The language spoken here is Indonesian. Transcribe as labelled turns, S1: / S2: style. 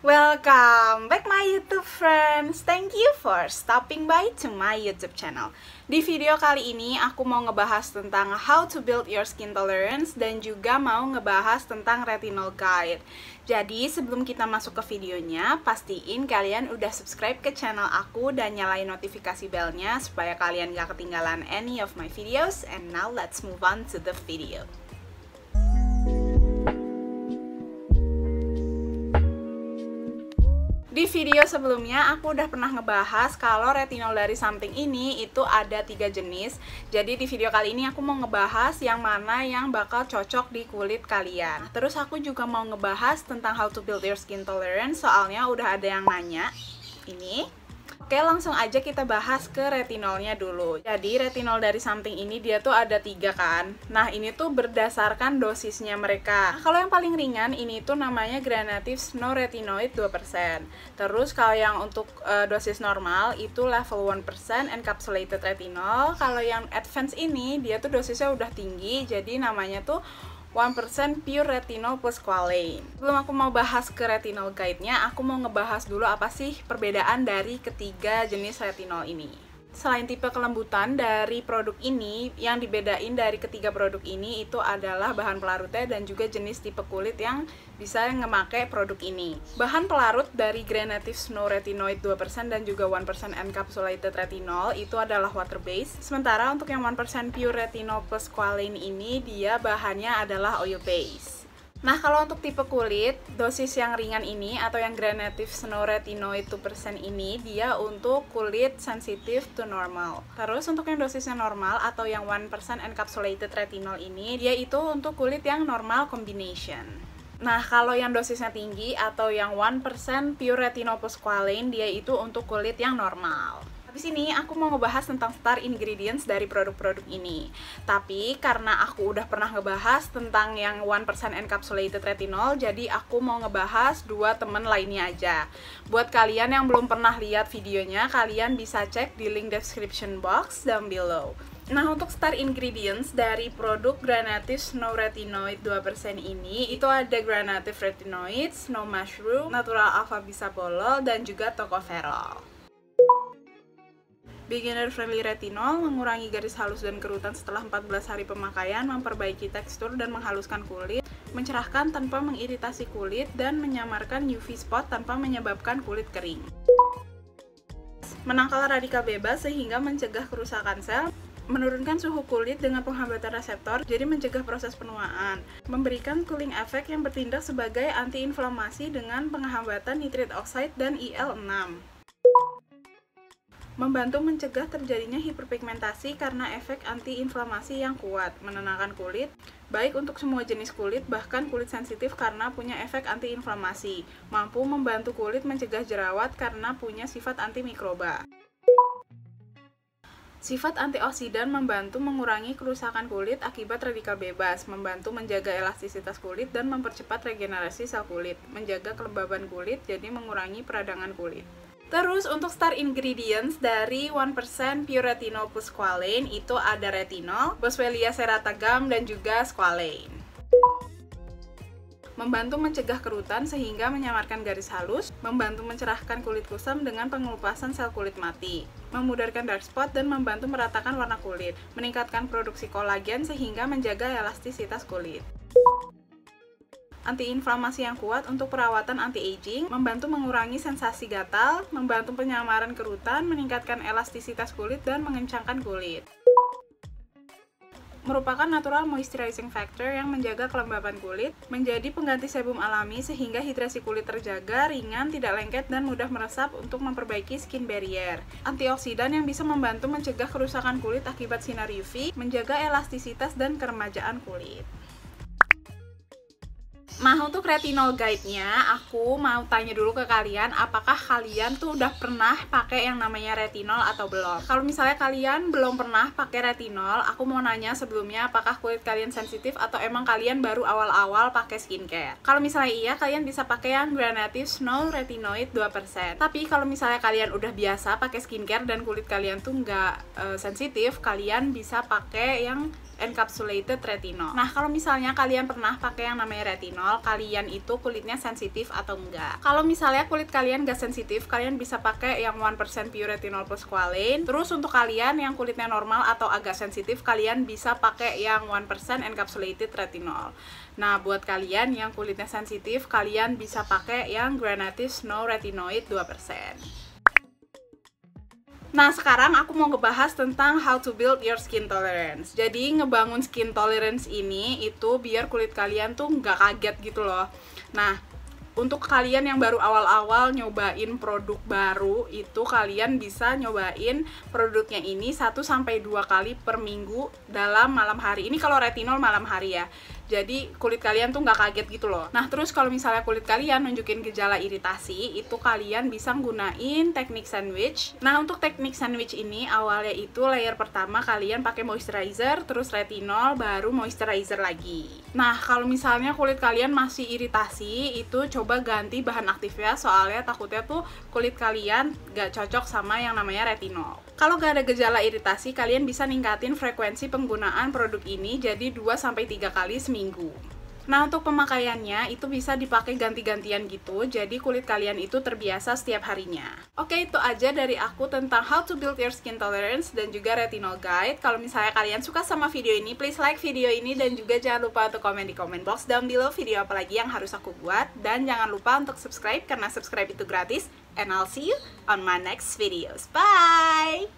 S1: Welcome back my YouTube friends. Thank you for stopping by to my YouTube channel. Di video kali ini aku mau ngebahas tentang how to build your skin tolerance dan juga mau ngebahas tentang retinol guide. Jadi sebelum kita masuk ke videonya, pastiin kalian udah subscribe ke channel aku dan nyalain notifikasi belnya supaya kalian gak ketinggalan any of my videos. And now let's move on to the video. video sebelumnya aku udah pernah ngebahas kalau retinol dari something ini itu ada tiga jenis. Jadi di video kali ini aku mau ngebahas yang mana yang bakal cocok di kulit kalian. Terus aku juga mau ngebahas tentang how to build your skin tolerance soalnya udah ada yang nanya. Ini Oke, langsung aja kita bahas ke retinolnya dulu. Jadi, retinol dari something ini dia tuh ada tiga kan. Nah, ini tuh berdasarkan dosisnya mereka. Nah, kalau yang paling ringan, ini tuh namanya Granatives No retinoid 2%. Terus, kalau yang untuk uh, dosis normal, itu level 1% encapsulated retinol. Kalau yang advance ini, dia tuh dosisnya udah tinggi, jadi namanya tuh 1% Pure Retinol Plus Qualane. Sebelum aku mau bahas ke retinol guide-nya, aku mau ngebahas dulu apa sih perbedaan dari ketiga jenis retinol ini. Selain tipe kelembutan dari produk ini, yang dibedain dari ketiga produk ini itu adalah bahan pelarutnya dan juga jenis tipe kulit yang bisa memakai produk ini. Bahan pelarut dari Grenative Snow Retinoid 2% dan juga 1% Encapsulated Retinol itu adalah water base. Sementara untuk yang 1% Pure Retinol plus Qualine ini dia bahannya adalah oil base. Nah, kalau untuk tipe kulit, dosis yang ringan ini atau yang granative retinoid 2% ini dia untuk kulit sensitif to normal. Terus untuk yang dosisnya normal atau yang 1% encapsulated retinol ini, dia itu untuk kulit yang normal combination. Nah, kalau yang dosisnya tinggi atau yang 1% pure retinol pasqualane, dia itu untuk kulit yang normal. Habis ini aku mau ngebahas tentang star ingredients dari produk-produk ini. Tapi karena aku udah pernah ngebahas tentang yang 1% encapsulated retinol, jadi aku mau ngebahas dua temen lainnya aja. Buat kalian yang belum pernah lihat videonya, kalian bisa cek di link description box down below. Nah, untuk star ingredients dari produk Granative Snow Retinoid 2% ini, itu ada Granative Retinoid, Snow Mushroom, Natural Alpha Bisabolol, dan juga Tocopherol. Beginner Friendly Retinol mengurangi garis halus dan kerutan setelah 14 hari pemakaian, memperbaiki tekstur dan menghaluskan kulit, mencerahkan tanpa mengiritasi kulit, dan menyamarkan UV spot tanpa menyebabkan kulit kering. Menangkal radikal bebas sehingga mencegah kerusakan sel, menurunkan suhu kulit dengan penghambatan reseptor, jadi mencegah proses penuaan. Memberikan cooling effect yang bertindak sebagai antiinflamasi dengan penghambatan nitrit oxide dan IL-6. Membantu mencegah terjadinya hiperpigmentasi karena efek antiinflamasi yang kuat, menenangkan kulit, baik untuk semua jenis kulit, bahkan kulit sensitif karena punya efek antiinflamasi, mampu membantu kulit mencegah jerawat karena punya sifat antimikroba. Sifat antioksidan membantu mengurangi kerusakan kulit akibat radikal bebas, membantu menjaga elastisitas kulit dan mempercepat regenerasi sel kulit, menjaga kelembaban kulit jadi mengurangi peradangan kulit. Terus untuk star ingredients dari 1% pure retinol plus squalane itu ada retinol, boswellia gum dan juga squalane. Membantu mencegah kerutan sehingga menyamarkan garis halus, membantu mencerahkan kulit kusam dengan pengelupasan sel kulit mati, memudarkan dark spot dan membantu meratakan warna kulit, meningkatkan produksi kolagen sehingga menjaga elastisitas kulit antiinflamasi yang kuat untuk perawatan anti-aging, membantu mengurangi sensasi gatal, membantu penyamaran kerutan, meningkatkan elastisitas kulit, dan mengencangkan kulit merupakan natural moisturizing factor yang menjaga kelembapan kulit, menjadi pengganti sebum alami sehingga hidrasi kulit terjaga, ringan, tidak lengket, dan mudah meresap untuk memperbaiki skin barrier. Antioksidan yang bisa membantu mencegah kerusakan kulit akibat sinar UV, menjaga elastisitas dan keremajaan kulit mau untuk retinol guide-nya, aku mau tanya dulu ke kalian apakah kalian tuh udah pernah pakai yang namanya retinol atau belum. Kalau misalnya kalian belum pernah pakai retinol, aku mau nanya sebelumnya apakah kulit kalian sensitif atau emang kalian baru awal-awal pakai skincare. Kalau misalnya iya, kalian bisa pakai yang Granative Snow Retinoid 2%. Tapi kalau misalnya kalian udah biasa pakai skincare dan kulit kalian tuh nggak uh, sensitif, kalian bisa pakai yang encapsulated retinol. Nah, kalau misalnya kalian pernah pakai yang namanya retinol soal kalian itu kulitnya sensitif atau enggak. Kalau misalnya kulit kalian gak sensitif, kalian bisa pakai yang 1% pure retinol plus squalane. Terus untuk kalian yang kulitnya normal atau agak sensitif, kalian bisa pakai yang 1% encapsulated retinol. Nah, buat kalian yang kulitnya sensitif, kalian bisa pakai yang Granatis No retinoid 2%. Nah sekarang aku mau ngebahas tentang how to build your skin tolerance Jadi ngebangun skin tolerance ini itu biar kulit kalian tuh nggak kaget gitu loh Nah untuk kalian yang baru awal-awal nyobain produk baru itu kalian bisa nyobain produknya ini 1 sampai 2 kali per minggu dalam malam hari. Ini kalau retinol malam hari ya jadi kulit kalian tuh nggak kaget gitu loh nah terus kalau misalnya kulit kalian nunjukin gejala iritasi itu kalian bisa gunain teknik sandwich nah untuk teknik sandwich ini awalnya itu layer pertama kalian pakai moisturizer terus retinol baru moisturizer lagi nah kalau misalnya kulit kalian masih iritasi itu coba ganti bahan aktifnya soalnya takutnya tuh kulit kalian nggak cocok sama yang namanya retinol kalau nggak ada gejala iritasi kalian bisa ningkatin frekuensi penggunaan produk ini jadi 2-3 kali seminggu minggu. Nah untuk pemakaiannya itu bisa dipakai ganti-gantian gitu, jadi kulit kalian itu terbiasa setiap harinya. Oke itu aja dari aku tentang how to build your skin tolerance dan juga retinol guide. Kalau misalnya kalian suka sama video ini, please like video ini dan juga jangan lupa untuk komen di comment box down below video apa lagi yang harus aku buat. Dan jangan lupa untuk subscribe karena subscribe itu gratis. And I'll see you on my next videos. Bye!